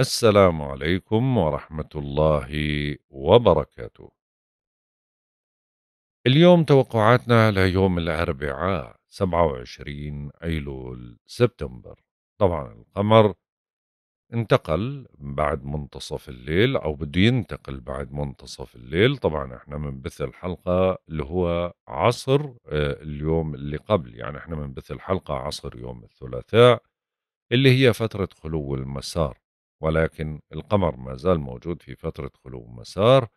السلام عليكم ورحمة الله وبركاته. اليوم توقعاتنا ليوم الأربعاء 27 أيلول سبتمبر. طبعا القمر انتقل بعد منتصف الليل أو بده ينتقل بعد منتصف الليل، طبعا احنا بنبث الحلقة اللي هو عصر آه، اليوم اللي قبل، يعني احنا بنبث الحلقة عصر يوم الثلاثاء اللي هي فترة خلو المسار. ولكن القمر ما زال موجود في فترة خلو مسار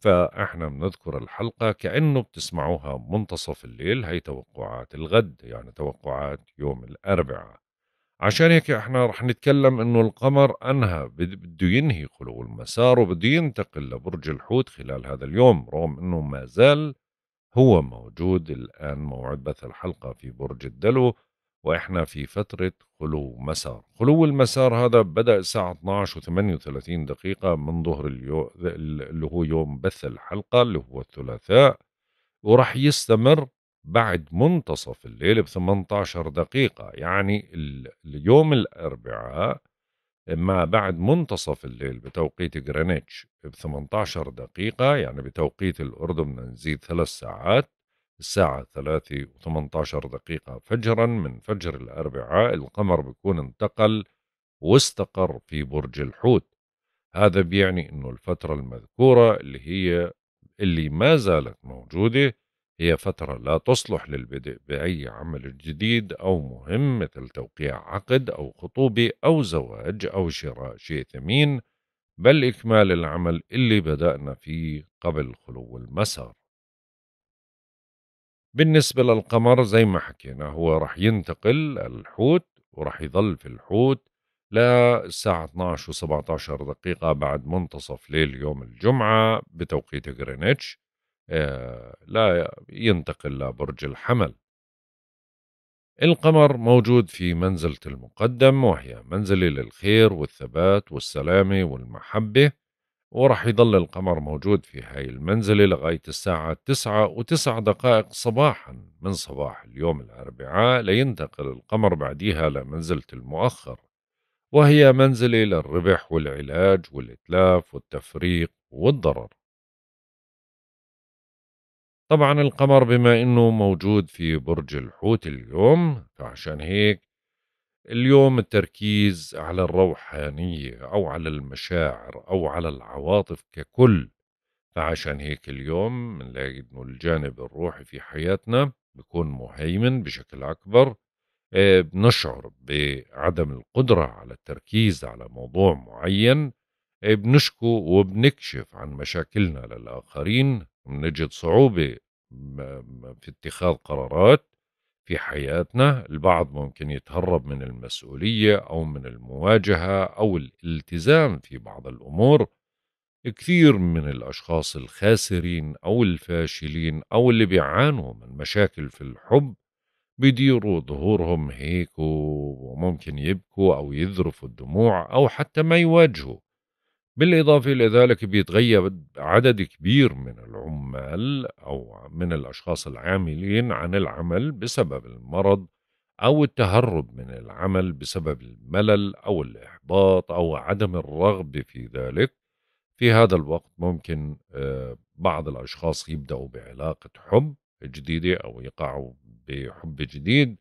فإحنا بنذكر الحلقة كأنه بتسمعوها منتصف الليل هي توقعات الغد يعني توقعات يوم الأربعاء عشان هيك احنا رح نتكلم انه القمر انهى بده ينهي خلو المسار وبده ينتقل لبرج الحوت خلال هذا اليوم رغم انه ما زال هو موجود الان موعد بث الحلقه في برج الدلو وإحنا في فترة خلو مسار خلو المسار هذا بدأ الساعة 12 و38 دقيقة من ظهر اليوم اللي هو يوم بث الحلقة اللي هو الثلاثاء وراح يستمر بعد منتصف الليل ب 18 دقيقة يعني اليوم الأربعاء ما بعد منتصف الليل بتوقيت جرينتش ب 18 دقيقة يعني بتوقيت الأردن نزيد ثلاث ساعات الساعة ثلاثة وثمنتاشر دقيقة فجرا من فجر الأربعاء القمر بيكون انتقل واستقر في برج الحوت هذا بيعني أنه الفترة المذكورة اللي هي اللي ما زالت موجودة هي فترة لا تصلح للبدء بأي عمل جديد أو مهم مثل توقيع عقد أو خطوبة أو زواج أو شراء شيء ثمين بل إكمال العمل اللي بدأنا فيه قبل خلو المسار بالنسبة للقمر زي ما حكينا هو رح ينتقل الحوت ورح يظل في الحوت لساعة 12 و 17 دقيقة بعد منتصف ليل يوم الجمعة بتوقيت غرينتش آه، لا ينتقل لبرج الحمل القمر موجود في منزلة المقدم وهي منزلة للخير والثبات والسلامة والمحبة وراح يضل القمر موجود في هاي المنزلة لغاية الساعة تسعة وتسع دقائق صباحا من صباح اليوم الأربعاء لينتقل القمر بعديها لمنزلة المؤخر وهي منزلة للربح والعلاج والإتلاف والتفريق والضرر طبعا القمر بما انه موجود في برج الحوت اليوم فعشان هيك اليوم التركيز على الروحانية أو على المشاعر أو على العواطف ككل فعشان هيك اليوم بنلاقي إنه الجانب الروحي في حياتنا بيكون مهيمن بشكل أكبر آه، بنشعر بعدم القدرة على التركيز على موضوع معين آه، بنشكو وبنكشف عن مشاكلنا للآخرين بنجد صعوبة في اتخاذ قرارات في حياتنا البعض ممكن يتهرب من المسؤولية أو من المواجهة أو الالتزام في بعض الأمور كثير من الأشخاص الخاسرين أو الفاشلين أو اللي بيعانوا من مشاكل في الحب بيديروا ظهورهم هيك وممكن يبكوا أو يذرفوا الدموع أو حتى ما يواجهوا بالإضافة إلى ذلك بيتغيب عدد كبير من العمال أو من الأشخاص العاملين عن العمل بسبب المرض أو التهرب من العمل بسبب الملل أو الإحباط أو عدم الرغبة في ذلك في هذا الوقت ممكن آه، بعض الأشخاص يبدأوا بعلاقة حب جديدة أو يقعوا بحب جديد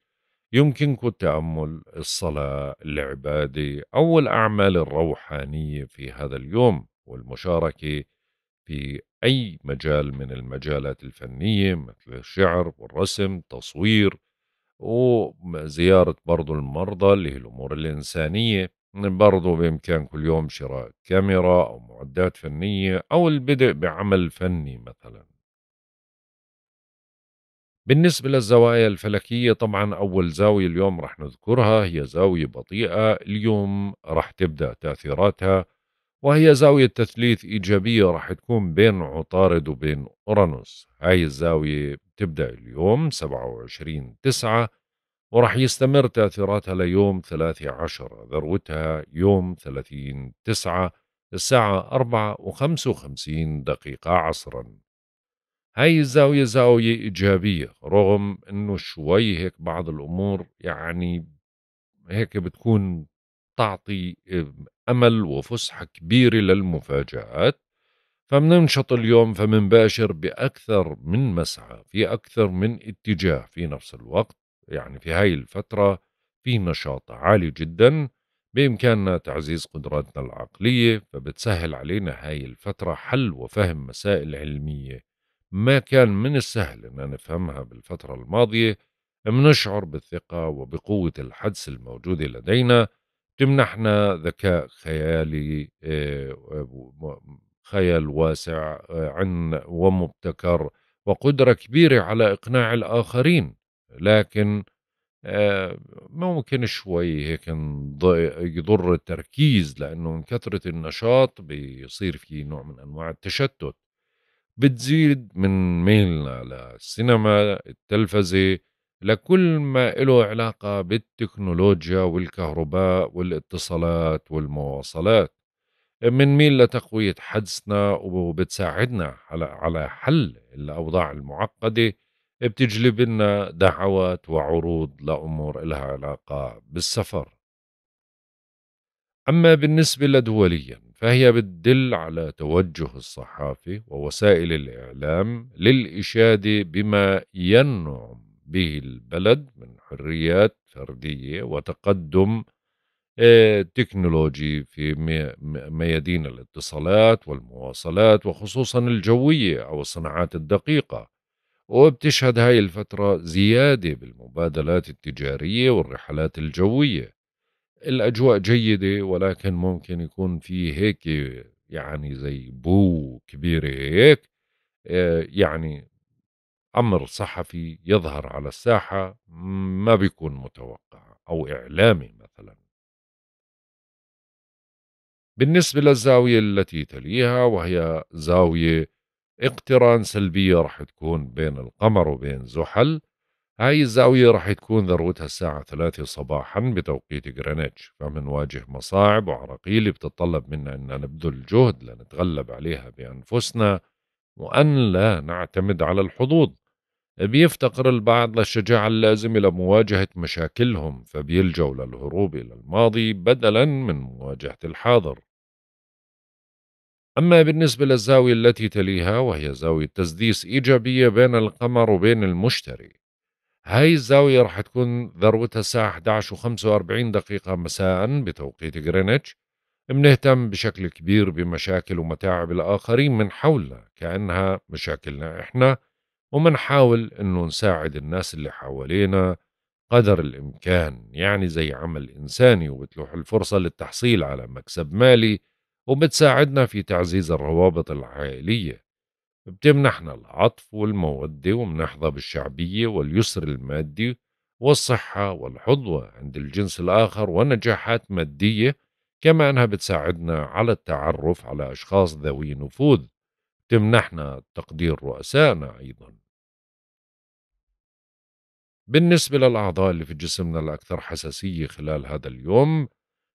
يمكنكم تأمل الصلاة العبادة أو الأعمال الروحانية في هذا اليوم والمشاركة في أي مجال من المجالات الفنية مثل الشعر والرسم تصوير وزيارة برضو المرضى اللي هي الأمور الإنسانية برضو بإمكان كل يوم شراء كاميرا أو معدات فنية أو البدء بعمل فني مثلا بالنسبة للزوايا الفلكية طبعا أول زاوية اليوم رح نذكرها هي زاوية بطيئة اليوم رح تبدأ تأثيراتها وهي زاوية تثليث إيجابية رح تكون بين عطارد وبين أورانوس هاي الزاوية تبدأ اليوم 27 تسعة ورح يستمر تأثيراتها ليوم 13 ذروتها يوم 30 تسعة الساعة 4 و55 دقيقة عصراً هاي الزاوية زاوية إيجابية رغم أنه شوي هيك بعض الأمور يعني هيك بتكون تعطي أمل وفسحة كبيرة للمفاجآت فمننشط اليوم فمنباشر بأكثر من مسعى في أكثر من اتجاه في نفس الوقت يعني في هاي الفترة في نشاط عالي جدا بإمكاننا تعزيز قدراتنا العقلية فبتسهل علينا هاي الفترة حل وفهم مسائل علمية ما كان من السهل أن نفهمها بالفترة الماضية منشعر بالثقة وبقوة الحدس الموجودة لدينا تمنحنا ذكاء خيالي آه، خيال واسع آه، عن ومبتكر وقدرة كبيرة على إقناع الآخرين لكن آه، ممكن شوي هيك يضر التركيز لأنه من كثرة النشاط بيصير في نوع من أنواع التشتت بتزيد من ميلنا للسينما التلفزة لكل ما له علاقة بالتكنولوجيا والكهرباء والاتصالات والمواصلات بنميل لتقوية حدسنا وبتساعدنا على على حل الأوضاع المعقدة بتجلب لنا دعوات وعروض لأمور إلها علاقة بالسفر أما بالنسبة لدوليا فهي بتدل على توجه الصحافة ووسائل الإعلام للإشادة بما ينعم به البلد من حريات فردية وتقدم آه، تكنولوجي في ميادين الاتصالات والمواصلات وخصوصا الجوية أو الصناعات الدقيقة وبتشهد هاي الفترة زيادة بالمبادلات التجارية والرحلات الجوية الاجواء جيده ولكن ممكن يكون في هيك يعني زي بو كبيره هيك آه، يعني امر صحفي يظهر على الساحه ما بيكون متوقع او اعلامي مثلا بالنسبه للزاويه التي تليها وهي زاويه اقتران سلبيه راح تكون بين القمر وبين زحل هاي الزاوية راح تكون ذروتها الساعة ثلاثة صباحا بتوقيت غرينتش فمن نواجه مصاعب وعراقيل بتطلب منا أن نبذل جهد لنتغلب عليها بأنفسنا وأن لا نعتمد على الحظوظ بيفتقر البعض للشجاعة اللازمة لمواجهة مشاكلهم فبيلجوا للهروب إلى الماضي بدلا من مواجهة الحاضر أما بالنسبة للزاوية التي تليها وهي زاوية تسديس إيجابية بين القمر وبين المشتري هاي الزاوية رح تكون ذروتها الساعة 11 و45 دقيقة مساء بتوقيت غرينتش منهتم بشكل كبير بمشاكل ومتاعب الآخرين من حولنا كأنها مشاكلنا إحنا ومنحاول أنه نساعد الناس اللي حوالينا قدر الإمكان يعني زي عمل إنساني وبتلوح الفرصة للتحصيل على مكسب مالي وبتساعدنا في تعزيز الروابط العائلية بتمنحنا العطف والمودة ومنحظى بالشعبية واليسر المادي والصحة والحظوة عند الجنس الآخر ونجاحات مادية كما أنها بتساعدنا على التعرف على أشخاص ذوي نفوذ تمنحنا تقدير رؤسائنا أيضا بالنسبة للأعضاء اللي في جسمنا الأكثر حساسية خلال هذا اليوم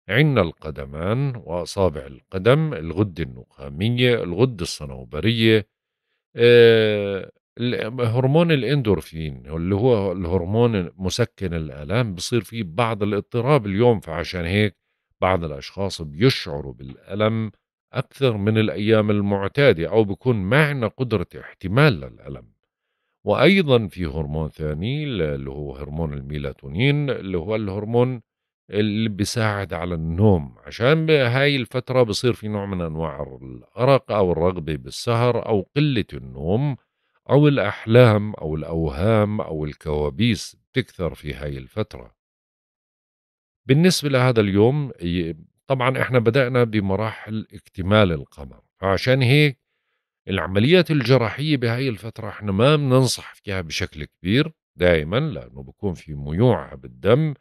عنا القدمان وأصابع القدم الغدة النخامية الغدة الصنوبرية آه، هرمون الاندورفين اللي هو الهرمون مسكن الالام بصير في بعض الاضطراب اليوم فعشان هيك بعض الاشخاص بيشعروا بالالم اكثر من الايام المعتاده او بكون ما عندنا قدره احتمال للالم وايضا في هرمون ثاني اللي هو هرمون الميلاتونين اللي هو الهرمون اللي بيساعد على النوم عشان هاي الفترة بصير في نوع من أنواع الأرق أو الرغبة بالسهر أو قلة النوم أو الأحلام أو الأوهام أو الكوابيس بتكثر في هاي الفترة بالنسبة لهذا اليوم طبعا احنا بدأنا بمراحل اكتمال القمر فعشان هيك العمليات الجراحية بهاي الفترة احنا ما بننصح فيها بشكل كبير دائما لأنه بكون في ميوعة بالدم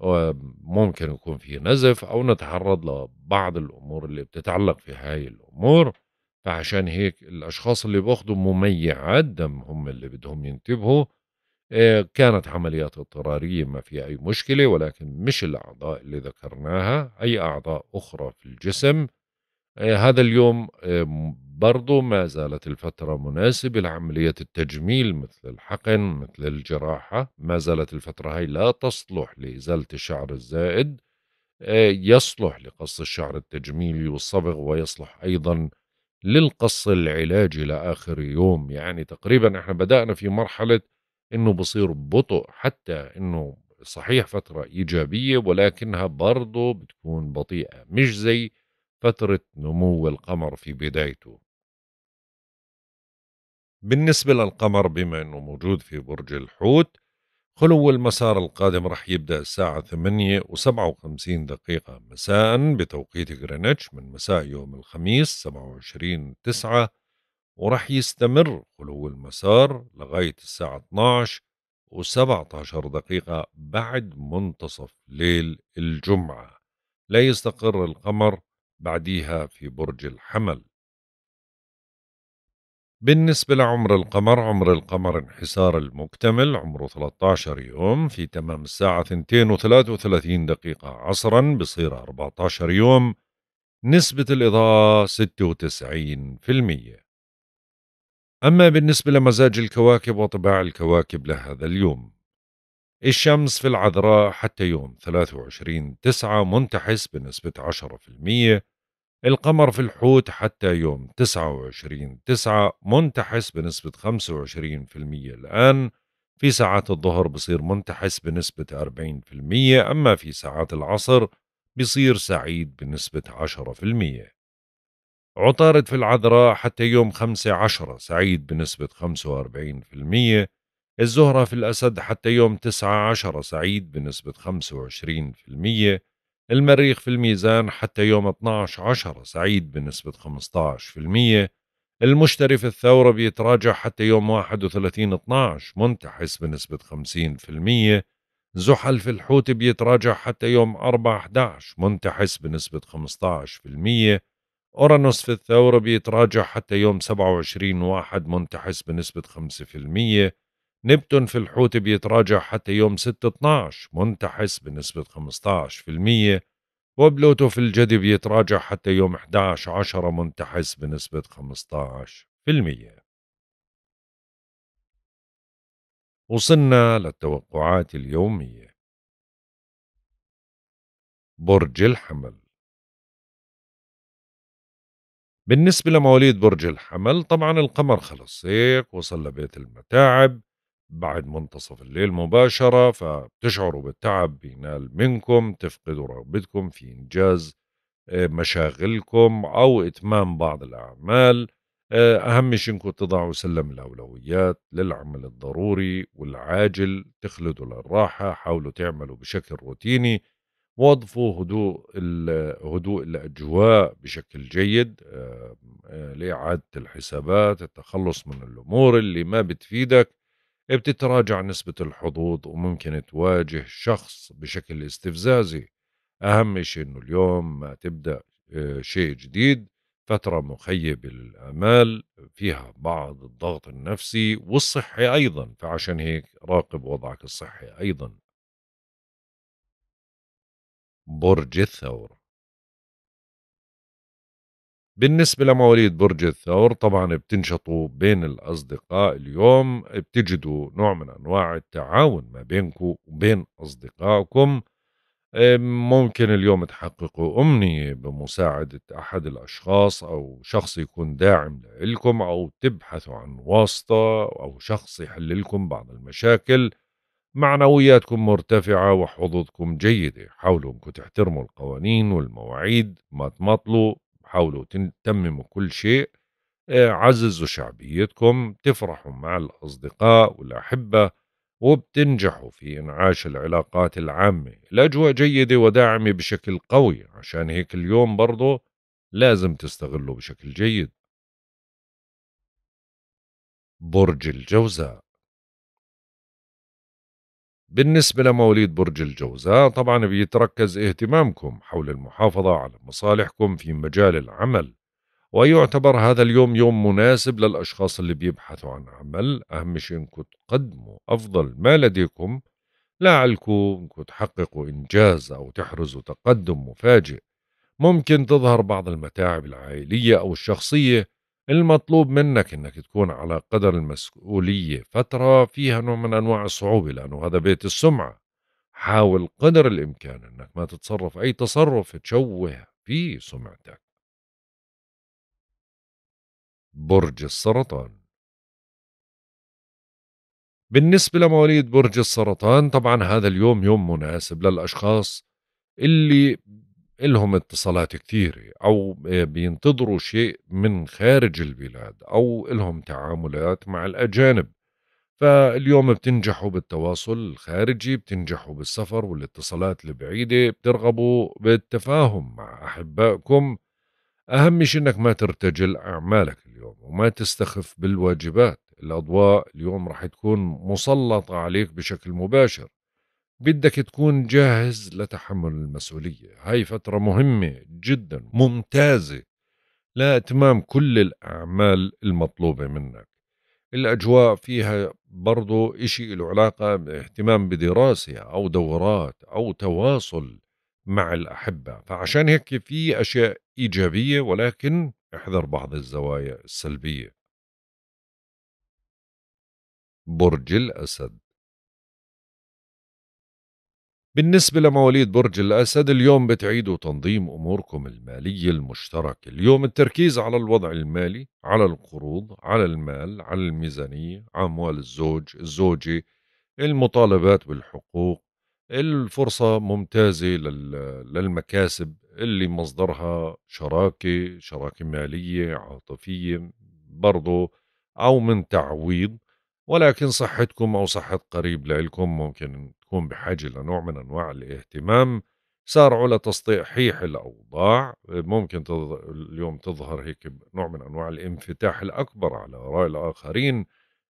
وممكن يكون في نزف أو نتعرض لبعض الأمور اللي بتتعلق في هاي الأمور فعشان هيك الأشخاص اللي باخذوا مميعات دم هم اللي بدهم ينتبهوا آه، كانت عمليات اضطرارية ما في أي مشكلة ولكن مش الأعضاء اللي ذكرناها أي أعضاء أخرى في الجسم آه، هذا اليوم آه، برضو ما زالت الفترة مناسبة لعملية التجميل مثل الحقن مثل الجراحة ما زالت الفترة هاي لا تصلح لإزالة الشعر الزائد آه، يصلح لقص الشعر التجميلي والصبغ ويصلح أيضا للقص العلاجي لآخر يوم يعني تقريبا احنا بدأنا في مرحلة انه بصير بطء حتى انه صحيح فترة إيجابية ولكنها برضه بتكون بطيئة مش زي فترة نمو القمر في بدايته بالنسبة للقمر بما أنه موجود في برج الحوت خلو المسار القادم رح يبدأ الساعة 8 و57 دقيقة مساء بتوقيت غرينتش من مساء يوم الخميس 27 تسعة ورح يستمر خلو المسار لغاية الساعة 12 و17 دقيقة بعد منتصف ليل الجمعة لا يستقر القمر بعديها في برج الحمل بالنسبة لعمر القمر عمر القمر انحسار المكتمل عمره 13 يوم في تمام الساعة 233 دقيقة عصرا بصير 14 يوم نسبة الإضاءة 96% أما بالنسبة لمزاج الكواكب وطباع الكواكب لهذا اليوم الشمس في العذراء حتى يوم 23 تسعة منتحس بنسبة 10% القمر في الحوت حتى يوم 29 9 منتحس بنسبة 25% الآن في ساعات الظهر بصير منتحس بنسبة 40% أما في ساعات العصر بصير سعيد بنسبة 10% عطارد في العذراء حتى يوم خمسة عشرة سعيد بنسبة 45% الزهرة في الأسد حتى يوم تسعة عشرة سعيد بنسبة 25% المريخ في الميزان حتى يوم 12 عشرة سعيد بنسبة 15% المشتري في الثورة بيتراجع حتى يوم 31 12 منتحس بنسبة 50% زحل في الحوت بيتراجع حتى يوم 4 11 منتحس بنسبة 15% أورانوس في الثورة بيتراجع حتى يوم 27 1 منتحس بنسبة 5% نبتون في الحوت بيتراجع حتى يوم 6/12 منتحس بنسبة 15% وبلوتو في الجدي بيتراجع حتى يوم 11/10 منتحس بنسبة 15% وصلنا للتوقعات اليومية برج الحمل بالنسبة لمواليد برج الحمل طبعا القمر خلص هيك وصل لبيت المتاعب بعد منتصف الليل مباشرة فبتشعروا بالتعب بينال منكم تفقدوا رغبتكم في إنجاز آه، مشاغلكم أو إتمام بعض الأعمال آه، أهم شيء إنكم تضعوا سلم الأولويات للعمل الضروري والعاجل تخلدوا للراحة حاولوا تعملوا بشكل روتيني وظفوا هدوء هدوء الأجواء بشكل جيد آه، لإعادة الحسابات التخلص من الأمور اللي ما بتفيدك بتتراجع نسبة الحظوظ وممكن تواجه شخص بشكل استفزازي أهم شيء أنه اليوم ما تبدأ آه، شيء جديد فترة مخيبة للآمال فيها بعض الضغط النفسي والصحي أيضا فعشان هيك راقب وضعك الصحي أيضا برج الثور بالنسبة لمواليد برج الثور طبعا بتنشطوا بين الأصدقاء اليوم بتجدوا نوع من أنواع التعاون ما بينكم وبين أصدقائكم ممكن اليوم تحققوا أمنية بمساعدة أحد الأشخاص أو شخص يكون داعم لكم أو تبحثوا عن واسطة أو شخص يحل لكم بعض المشاكل معنوياتكم مرتفعة وحظوظكم جيدة حاولوا أنكم تحترموا القوانين والمواعيد ما تمطلوا تحاولوا تتمموا كل شيء آه، عززوا شعبيتكم تفرحوا مع الأصدقاء والأحبة وبتنجحوا في إنعاش العلاقات العامة الأجواء جيدة وداعمة بشكل قوي عشان هيك اليوم برضه لازم تستغلوا بشكل جيد برج الجوزاء بالنسبة لمواليد برج الجوزاء طبعا بيتركز اهتمامكم حول المحافظة على مصالحكم في مجال العمل ويعتبر هذا اليوم يوم مناسب للأشخاص اللي بيبحثوا عن عمل أهم شيء أنكم تقدموا أفضل ما لديكم لعلكم أنكم تحققوا إنجاز أو تحرزوا تقدم مفاجئ ممكن تظهر بعض المتاعب العائلية أو الشخصية المطلوب منك انك تكون على قدر المسؤولية فترة فيها نوع من انواع الصعوبة لانه هذا بيت السمعة حاول قدر الامكان انك ما تتصرف اي تصرف تشوه في سمعتك برج السرطان بالنسبة لمواليد برج السرطان طبعا هذا اليوم يوم مناسب للأشخاص اللي إلهم اتصالات كثيرة أو آه، بينتظروا شيء من خارج البلاد أو إلهم تعاملات مع الأجانب فاليوم بتنجحوا بالتواصل الخارجي بتنجحوا بالسفر والاتصالات البعيدة بترغبوا بالتفاهم مع أحبائكم أهم شيء أنك ما ترتجل أعمالك اليوم وما تستخف بالواجبات الأضواء اليوم رح تكون مسلطة عليك بشكل مباشر بدك تكون جاهز لتحمل المسؤولية هاي فترة مهمة جدا ممتازة لاتمام كل الأعمال المطلوبة منك الأجواء فيها برضو إشي له علاقة باهتمام بدراسة أو دورات أو تواصل مع الأحبة فعشان هيك في أشياء إيجابية ولكن احذر بعض الزوايا السلبية برج الأسد بالنسبة لمواليد برج الأسد اليوم بتعيدوا تنظيم أموركم المالية المشتركة اليوم التركيز على الوضع المالي على القروض على المال على الميزانية أموال الزوج الزوجة المطالبات بالحقوق الفرصة ممتازة للمكاسب اللي مصدرها شراكة شراكة مالية عاطفية برضو أو من تعويض ولكن صحتكم أو صحة قريب لكم ممكن تكون بحاجة لنوع من أنواع الاهتمام سارعوا لتصحيح الأوضاع ممكن تظهر اليوم تظهر هيك نوع من أنواع الانفتاح الأكبر على آراء الآخرين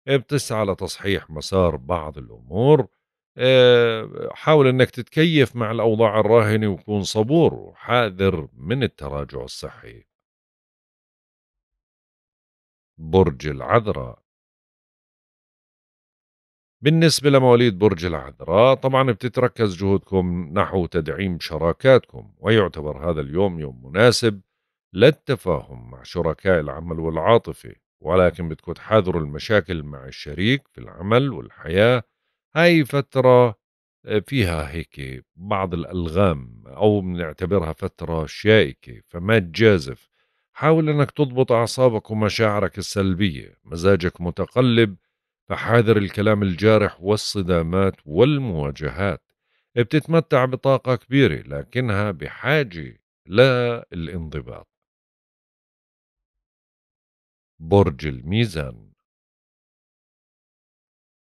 بتسعى لتصحيح مسار بعض الأمور آه، حاول أنك تتكيف مع الأوضاع الراهنة وكون صبور وحاذر من التراجع الصحي برج العذراء بالنسبة لمواليد برج العذراء طبعا بتتركز جهودكم نحو تدعيم شراكاتكم ويعتبر هذا اليوم يوم مناسب للتفاهم مع شركاء العمل والعاطفة ولكن بدكم تحذروا المشاكل مع الشريك في العمل والحياة هاي فترة آه، فيها هيك بعض الألغام أو بنعتبرها فترة شائكة فما تجازف حاول أنك تضبط أعصابك ومشاعرك السلبية مزاجك متقلب فحاذر الكلام الجارح والصدامات والمواجهات بتتمتع بطاقة كبيرة لكنها بحاجة للانضباط برج الميزان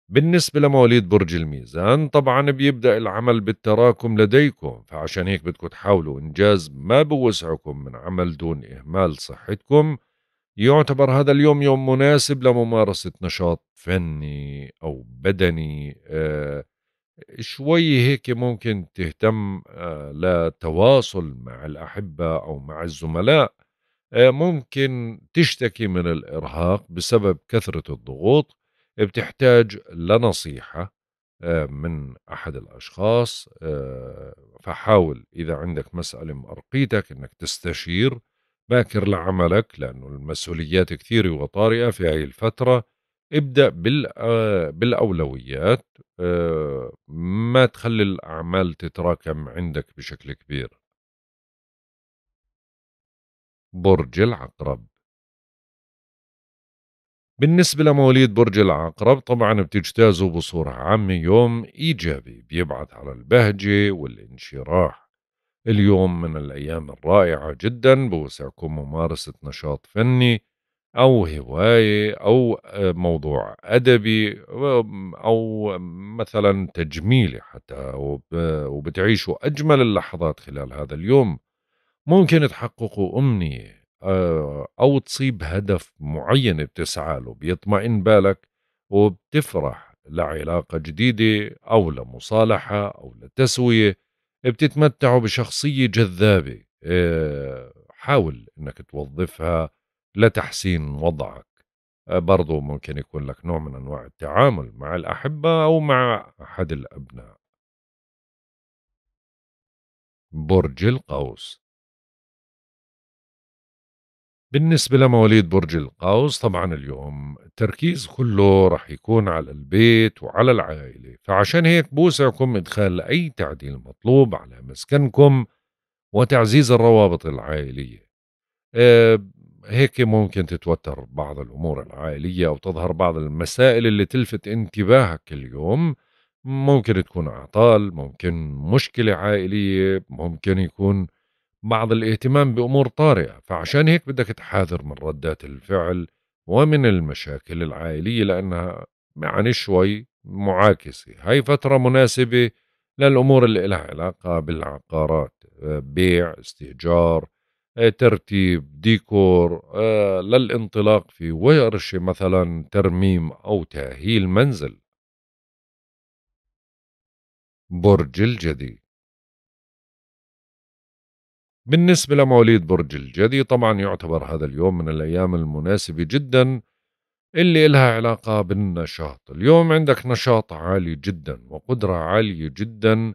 بالنسبة لمواليد برج الميزان طبعا بيبدأ العمل بالتراكم لديكم فعشان هيك بدكم تحاولوا إنجاز ما بوسعكم من عمل دون إهمال صحتكم يعتبر هذا اليوم يوم مناسب لممارسة نشاط فني أو بدني آه، شوي هيك ممكن تهتم آه، لتواصل مع الأحبة أو مع الزملاء آه، ممكن تشتكي من الإرهاق بسبب كثرة الضغوط بتحتاج لنصيحة من أحد الأشخاص فحاول إذا عندك مسألة مأرقيتك أنك تستشير باكر لعملك لأنه المسؤوليات كثيرة وطارئة في هاي الفترة ابدأ آه، بالأولويات آه، ما تخلي الأعمال تتراكم عندك بشكل كبير برج العقرب بالنسبة لمواليد برج العقرب طبعا بتجتازوا بصورة عامة يوم إيجابي بيبعث على البهجة والانشراح اليوم من الأيام الرائعة جدا بوسعكم ممارسة نشاط فني أو هواية أو آه، موضوع أدبي أو مثلا تجميلي حتى وبتعيشوا أجمل اللحظات خلال هذا اليوم ممكن تحققوا أمنية آه، أو تصيب هدف معين بتسعى له بيطمئن بالك وبتفرح لعلاقة جديدة أو لمصالحة أو لتسوية بتتمتعوا بشخصية جذابة آه، حاول انك توظفها لتحسين وضعك آه، برضو ممكن يكون لك نوع من انواع التعامل مع الاحبة او مع احد الابناء برج القوس بالنسبة لمواليد برج القوس طبعا اليوم التركيز كله رح يكون على البيت وعلى العائلة فعشان هيك بوسعكم إدخال أي تعديل مطلوب على مسكنكم وتعزيز الروابط العائلية أه هيك ممكن تتوتر بعض الأمور العائلية أو تظهر بعض المسائل اللي تلفت انتباهك اليوم ممكن تكون أعطال ممكن مشكلة عائلية ممكن يكون بعض الاهتمام بأمور طارئة فعشان هيك بدك تحاذر من ردات الفعل ومن المشاكل العائلية لأنها يعني شوي معاكسة هاي فترة مناسبة للأمور اللي لها علاقة بالعقارات آه، بيع استئجار آه، ترتيب ديكور آه، للانطلاق في ورشة مثلا ترميم أو تأهيل منزل برج الجدي بالنسبة لمواليد برج الجدي طبعا يعتبر هذا اليوم من الأيام المناسبة جدا اللي إلها علاقة بالنشاط اليوم عندك نشاط عالي جدا وقدرة عالية جدا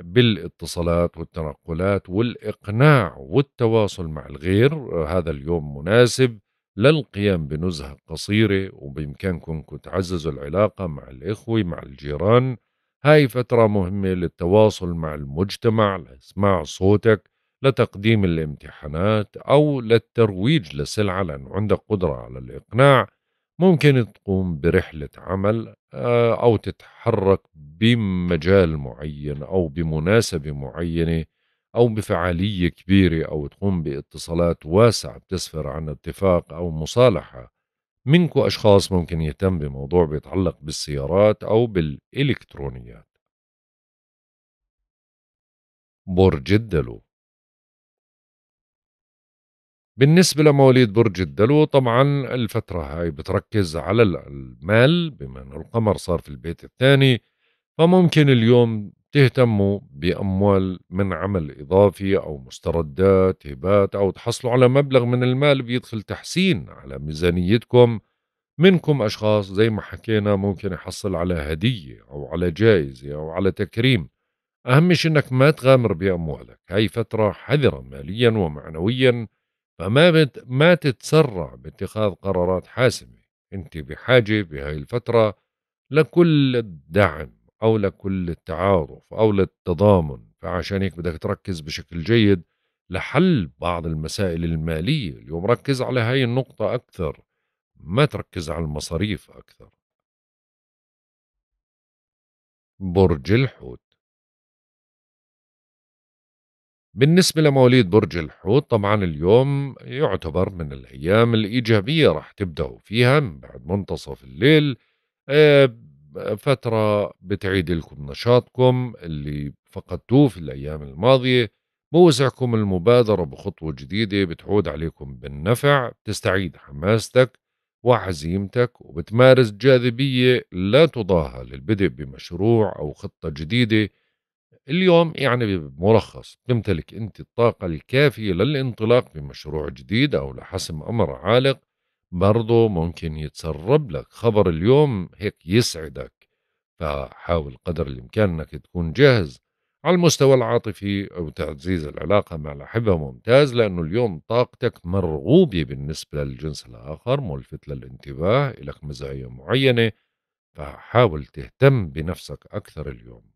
بالاتصالات والتنقلات والإقناع والتواصل مع الغير هذا اليوم مناسب للقيام بنزهة قصيرة وبإمكانكم تعززوا العلاقة مع الإخوة مع الجيران هاي فترة مهمة للتواصل مع المجتمع لإسماع صوتك لتقديم الامتحانات أو للترويج لسلعة لأنه عندك قدرة على الإقناع ممكن تقوم برحلة عمل آه، أو تتحرك بمجال معين أو بمناسبة معينة أو بفعالية كبيرة أو تقوم باتصالات واسعة بتسفر عن اتفاق أو مصالحة منكو أشخاص ممكن يهتم بموضوع بيتعلق بالسيارات أو بالإلكترونيات برج الدلو بالنسبة لمواليد برج الدلو طبعا الفترة هاي بتركز على المال بما أنه القمر صار في البيت الثاني فممكن اليوم تهتموا بأموال من عمل إضافي أو مستردات هبات أو تحصلوا على مبلغ من المال بيدخل تحسين على ميزانيتكم منكم أشخاص زي ما حكينا ممكن يحصل على هدية أو على جائزة أو على تكريم أهم شيء أنك ما تغامر بأموالك هاي فترة حذرة ماليا ومعنويا فما بت ما تتسرع باتخاذ قرارات حاسمة أنت بحاجة بهاي الفترة لكل الدعم أو لكل التعاطف أو للتضامن فعشان هيك بدك تركز بشكل جيد لحل بعض المسائل المالية اليوم ركز على هاي النقطة أكثر ما تركز على المصاريف أكثر برج الحوت بالنسبة لمواليد برج الحوت طبعا اليوم يعتبر من الأيام الإيجابية رح تبدأوا فيها من بعد منتصف الليل آه، فترة بتعيد لكم نشاطكم اللي فقدتوه في الأيام الماضية موسعكم المبادرة بخطوة جديدة بتعود عليكم بالنفع بتستعيد حماستك وعزيمتك وبتمارس جاذبية لا تضاهى للبدء بمشروع أو خطة جديدة اليوم يعني بمرخص تمتلك أنت الطاقة الكافية للانطلاق بمشروع جديد أو لحسم أمر عالق برضو ممكن يتسرب لك خبر اليوم هيك يسعدك فحاول قدر الإمكان أنك تكون جاهز على المستوى العاطفي أو تعزيز العلاقة مع الأحبة ممتاز لأنه اليوم طاقتك مرغوبة بالنسبة للجنس الآخر ملفت للانتباه لك مزايا معينة فحاول تهتم بنفسك أكثر اليوم